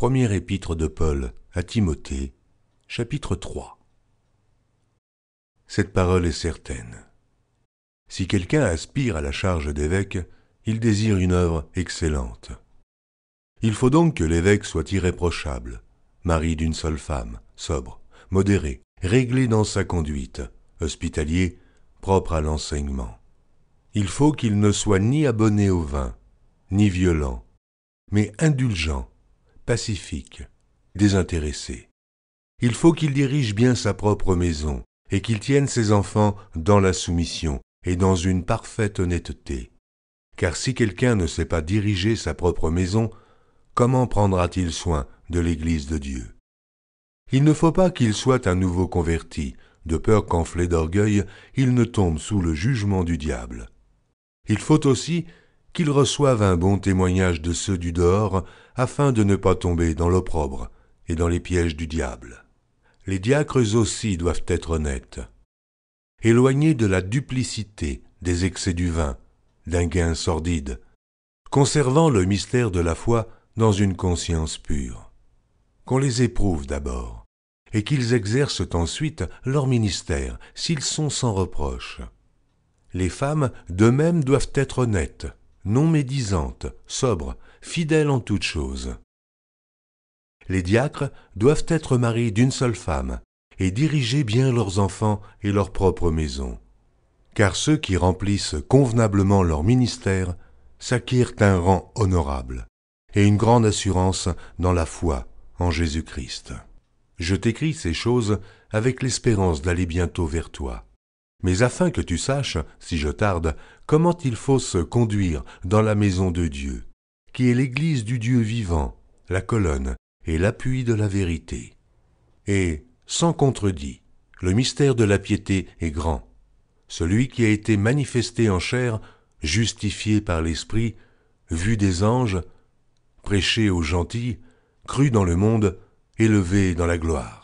Première épître de Paul à Timothée, chapitre 3. Cette parole est certaine. Si quelqu'un aspire à la charge d'évêque, il désire une œuvre excellente. Il faut donc que l'évêque soit irréprochable, mari d'une seule femme, sobre, modéré, réglé dans sa conduite, hospitalier, propre à l'enseignement. Il faut qu'il ne soit ni abonné au vin, ni violent, mais indulgent, pacifique, désintéressé. Il faut qu'il dirige bien sa propre maison et qu'il tienne ses enfants dans la soumission et dans une parfaite honnêteté. Car si quelqu'un ne sait pas diriger sa propre maison, comment prendra-t-il soin de l'Église de Dieu Il ne faut pas qu'il soit un nouveau converti, de peur qu'enflé d'orgueil, il ne tombe sous le jugement du diable. Il faut aussi qu'ils reçoivent un bon témoignage de ceux du dehors, afin de ne pas tomber dans l'opprobre et dans les pièges du diable. Les diacres aussi doivent être honnêtes, éloignés de la duplicité, des excès du vin, d'un gain sordide, conservant le mystère de la foi dans une conscience pure. Qu'on les éprouve d'abord, et qu'ils exercent ensuite leur ministère, s'ils sont sans reproche. Les femmes, d'eux-mêmes doivent être honnêtes, non médisante, sobre, fidèle en toutes choses. Les diacres doivent être maris d'une seule femme, et diriger bien leurs enfants et leur propre maison. Car ceux qui remplissent convenablement leur ministère s'acquirent un rang honorable et une grande assurance dans la foi en Jésus-Christ. Je t'écris ces choses avec l'espérance d'aller bientôt vers toi mais afin que tu saches, si je tarde, comment il faut se conduire dans la maison de Dieu, qui est l'église du Dieu vivant, la colonne et l'appui de la vérité. Et, sans contredit, le mystère de la piété est grand. Celui qui a été manifesté en chair, justifié par l'Esprit, vu des anges, prêché aux gentils, cru dans le monde, élevé dans la gloire.